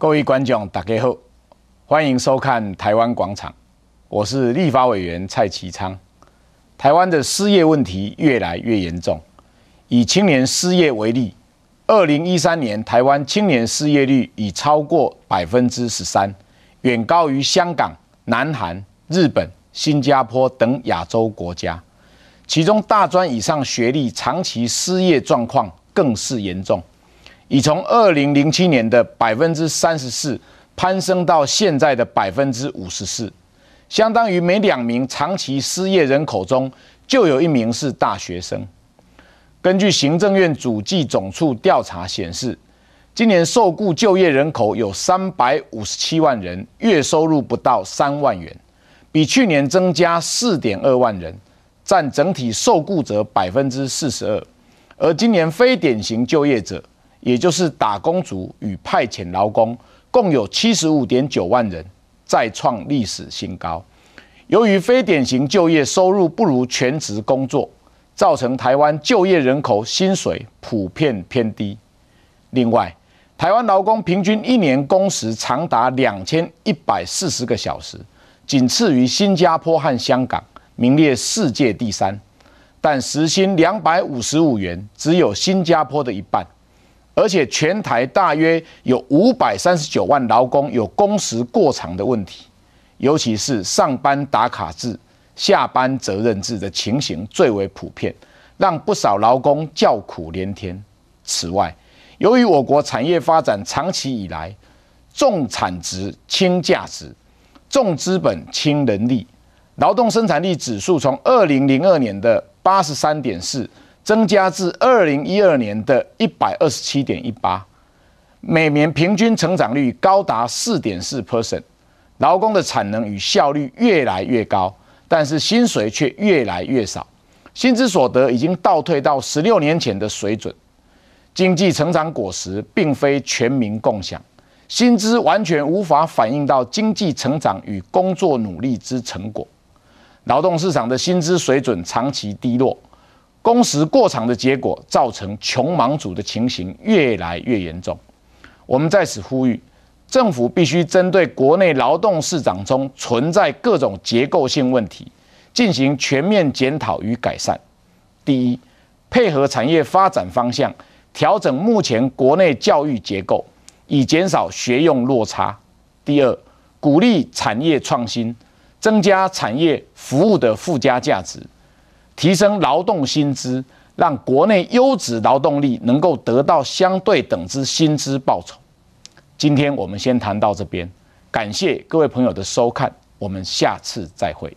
各位观众，大家好，欢迎收看《台湾广场》，我是立法委员蔡其昌。台湾的失业问题越来越严重，以青年失业为例，二零一三年台湾青年失业率已超过百分之十三，远高于香港、南韩、日本、新加坡等亚洲国家。其中大专以上学历长期失业状况更是严重。已从二零零七年的百分之三十四攀升到现在的百分之五十四，相当于每两名长期失业人口中就有一名是大学生。根据行政院主计总处调查显示，今年受雇就业人口有三百五十七万人，月收入不到三万元，比去年增加四点二万人，占整体受雇者百分之四十二。而今年非典型就业者。也就是打工族与派遣劳工共有七十五点九万人，再创历史新高。由于非典型就业收入不如全职工作，造成台湾就业人口薪水普遍偏低。另外，台湾劳工平均一年工时长达两千一百四十个小时，仅次于新加坡和香港，名列世界第三。但时薪两百五十五元，只有新加坡的一半。而且全台大约有五百三十九万劳工有工时过长的问题，尤其是上班打卡制、下班责任制的情形最为普遍，让不少劳工叫苦连天。此外，由于我国产业发展长期以来重产值轻价值、重资本轻人力，劳动生产力指数从二零零二年的八十三点四。增加至二零一二年的一百二十七点一八，每年平均成长率高达四点四 percent，劳工的产能与效率越来越高，但是薪水却越来越少，薪资所得已经倒退到十六年前的水准。经济成长果实并非全民共享，薪资完全无法反映到经济成长与工作努力之成果，劳动市场的薪资水准长期低落。工时过长的结果，造成穷忙族的情形越来越严重。我们在此呼吁，政府必须针对国内劳动市场中存在各种结构性问题，进行全面检讨与改善。第一，配合产业发展方向，调整目前国内教育结构，以减少学用落差。第二，鼓励产业创新，增加产业服务的附加价值。提升劳动薪资，让国内优质劳动力能够得到相对等之薪资报酬。今天我们先谈到这边，感谢各位朋友的收看，我们下次再会。